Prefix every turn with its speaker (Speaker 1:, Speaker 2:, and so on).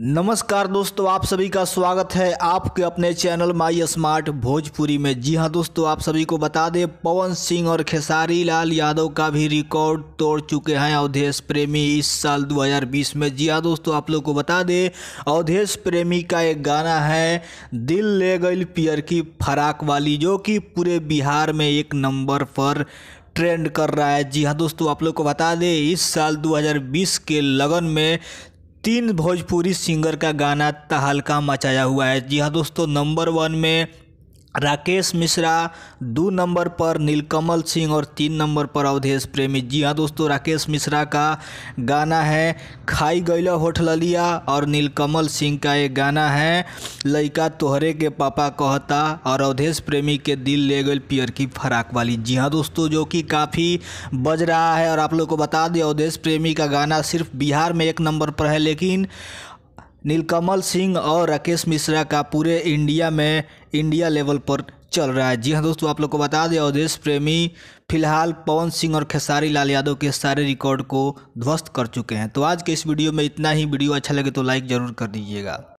Speaker 1: नमस्कार दोस्तों आप सभी का स्वागत है आपके अपने चैनल माई स्मार्ट भोजपुरी में जी हां दोस्तों आप सभी को बता दें पवन सिंह और खेसारी लाल यादव का भी रिकॉर्ड तोड़ चुके हैं अवधेश प्रेमी इस साल 2020 में जी हां दोस्तों आप लोग को बता दें अवधेश प्रेमी का एक गाना है दिल ले गई पियर की फराक वाली जो कि पूरे बिहार में एक नंबर पर ट्रेंड कर रहा है जी हाँ दोस्तों आप लोग को बता दें इस साल 2020 के लगन में तीन भोजपुरी सिंगर का गाना तहलका मचाया हुआ है जी हाँ दोस्तों नंबर वन में राकेश मिश्रा दो नंबर पर नीलकमल सिंह और तीन नंबर पर अवधेश प्रेमी जी हाँ दोस्तों राकेश मिश्रा का गाना है खाई गैला होठ ललिया और नीलकमल सिंह का ये गाना है लड़का तोहरे के पापा कहता और अवधेश प्रेमी के दिल ले गए पियर की फराक वाली जी हाँ दोस्तों जो कि काफ़ी बज रहा है और आप लोग को बता दें अवधेश प्रेमी का गाना सिर्फ बिहार में एक नंबर पर है लेकिन नीलकमल सिंह और राकेश मिश्रा का पूरे इंडिया में इंडिया लेवल पर चल रहा है जी हाँ दोस्तों आप लोग को बता दें अवधेश प्रेमी फिलहाल पवन सिंह और खेसारी लाल यादव के सारे रिकॉर्ड को ध्वस्त कर चुके हैं तो आज के इस वीडियो में इतना ही वीडियो अच्छा लगे तो लाइक ज़रूर कर दीजिएगा